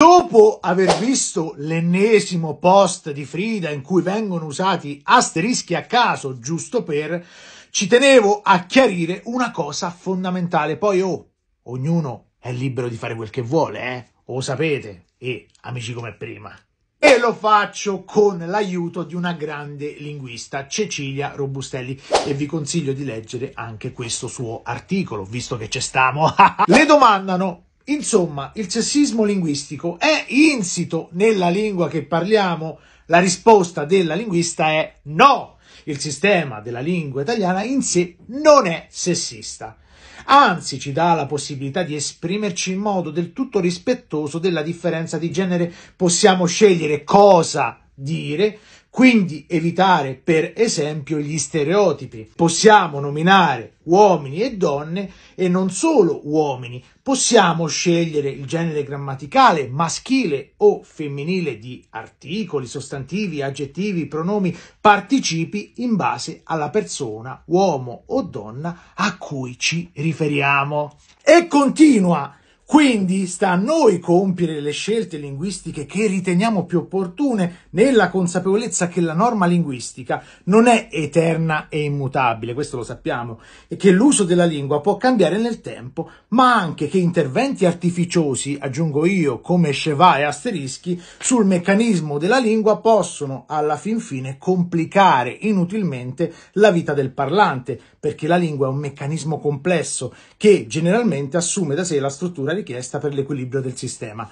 Dopo aver visto l'ennesimo post di Frida in cui vengono usati asterischi a caso giusto per, ci tenevo a chiarire una cosa fondamentale. Poi, oh, ognuno è libero di fare quel che vuole, eh? O sapete, e amici come prima. E lo faccio con l'aiuto di una grande linguista, Cecilia Robustelli, e vi consiglio di leggere anche questo suo articolo, visto che ci stiamo. Le domandano Insomma, il sessismo linguistico è insito nella lingua che parliamo? La risposta della linguista è no. Il sistema della lingua italiana in sé non è sessista. Anzi, ci dà la possibilità di esprimerci in modo del tutto rispettoso della differenza di genere. Possiamo scegliere cosa dire, quindi evitare per esempio gli stereotipi. Possiamo nominare uomini e donne e non solo uomini, possiamo scegliere il genere grammaticale maschile o femminile di articoli, sostantivi, aggettivi, pronomi, participi in base alla persona, uomo o donna a cui ci riferiamo. E continua quindi sta a noi compiere le scelte linguistiche che riteniamo più opportune nella consapevolezza che la norma linguistica non è eterna e immutabile, questo lo sappiamo, e che l'uso della lingua può cambiare nel tempo, ma anche che interventi artificiosi, aggiungo io, come Sheva e Asterischi, sul meccanismo della lingua possono alla fin fine complicare inutilmente la vita del parlante, perché la lingua è un meccanismo complesso che generalmente assume da sé la struttura richiesta per l'equilibrio del sistema.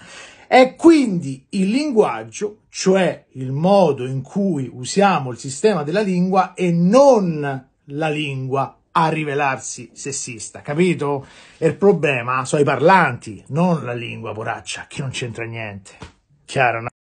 È quindi il linguaggio, cioè il modo in cui usiamo il sistema della lingua e non la lingua a rivelarsi sessista, capito? E il problema sono i parlanti, non la lingua poraccia, che non c'entra niente. Chiaro? No?